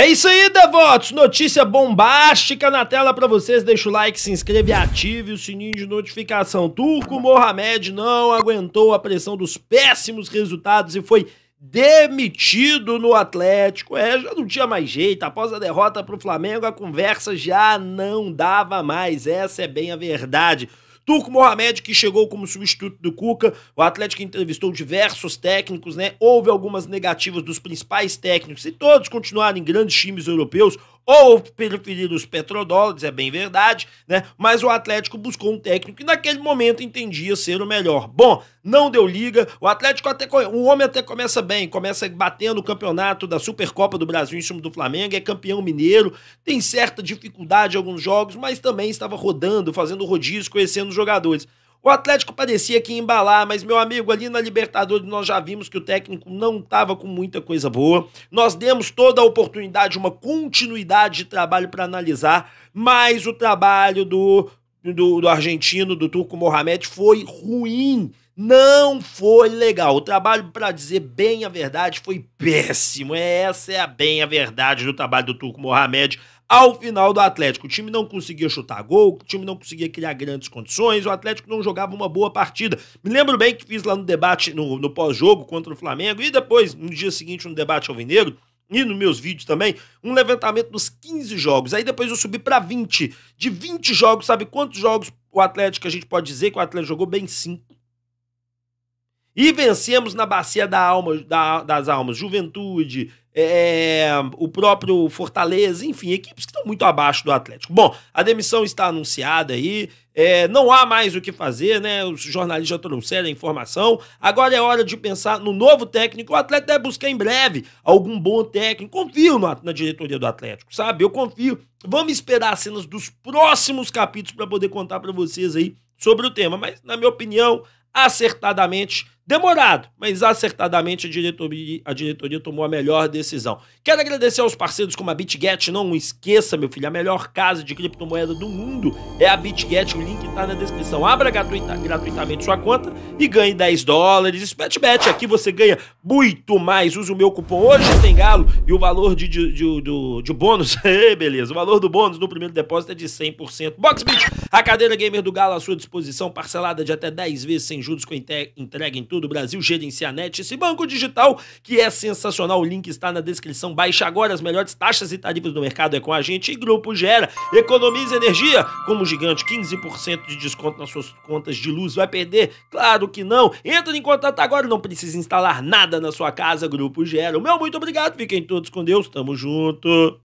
É isso aí, devotos! Notícia bombástica na tela para vocês. Deixa o like, se inscreve, ative o sininho de notificação. Turco Mohamed não aguentou a pressão dos péssimos resultados e foi demitido no Atlético. É, já não tinha mais jeito. Após a derrota para o Flamengo, a conversa já não dava mais. Essa é bem a verdade. Turco Mohamed, que chegou como substituto do Cuca. O Atlético entrevistou diversos técnicos, né? Houve algumas negativas dos principais técnicos. Se todos continuarem em grandes times europeus ou preferir os petrodólares, é bem verdade, né? Mas o Atlético buscou um técnico que naquele momento entendia ser o melhor. Bom, não deu liga. O Atlético até o homem até começa bem, começa batendo o campeonato da Supercopa do Brasil em cima do Flamengo, é campeão mineiro, tem certa dificuldade em alguns jogos, mas também estava rodando, fazendo rodízio, conhecendo os jogadores. O Atlético parecia que ia embalar, mas meu amigo, ali na Libertadores nós já vimos que o técnico não estava com muita coisa boa. Nós demos toda a oportunidade, uma continuidade de trabalho para analisar, mas o trabalho do, do, do argentino, do Turco Mohamed, foi ruim. Não foi legal. O trabalho, para dizer bem a verdade, foi péssimo. É, essa é a bem a verdade do trabalho do Turco Mohamed ao final do Atlético. O time não conseguia chutar gol, o time não conseguia criar grandes condições, o Atlético não jogava uma boa partida. Me lembro bem que fiz lá no debate, no, no pós-jogo contra o Flamengo, e depois, no dia seguinte, no debate alvinegro, e nos meus vídeos também, um levantamento dos 15 jogos. Aí depois eu subi para 20. De 20 jogos, sabe quantos jogos o Atlético, a gente pode dizer que o Atlético jogou bem? 5. E vencemos na Bacia da Alma, da, das Almas, Juventude, é, o próprio Fortaleza, enfim, equipes que estão muito abaixo do Atlético. Bom, a demissão está anunciada aí, é, não há mais o que fazer, né? Os jornalistas já trouxeram a informação. Agora é hora de pensar no novo técnico. O Atlético deve buscar em breve algum bom técnico. Confio na, na diretoria do Atlético, sabe? Eu confio. Vamos esperar as cenas dos próximos capítulos para poder contar para vocês aí sobre o tema. Mas, na minha opinião, acertadamente Demorado, mas acertadamente a diretoria, a diretoria tomou a melhor decisão. Quero agradecer aos parceiros como a BitGet. Não esqueça, meu filho, a melhor casa de criptomoeda do mundo é a BitGet. O link está na descrição. Abra gratuita, gratuitamente sua conta e ganhe 10 dólares. SpetBet, aqui você ganha muito mais. Use o meu cupom hoje tem galo e o valor de, de, de, de, de bônus. beleza, o valor do bônus no primeiro depósito é de 100%. BoxBit, a cadeira gamer do galo à sua disposição, parcelada de até 10 vezes sem juros com entrega em tudo todo o Brasil, gerenciar a net, esse banco digital que é sensacional. O link está na descrição. Baixe agora as melhores taxas e tarifas do mercado é com a gente e Grupo Gera. Economize energia como gigante, 15% de desconto nas suas contas de luz. Vai perder? Claro que não. entra em contato agora, não precisa instalar nada na sua casa, Grupo Gera. O meu muito obrigado. Fiquem todos com Deus. Tamo junto.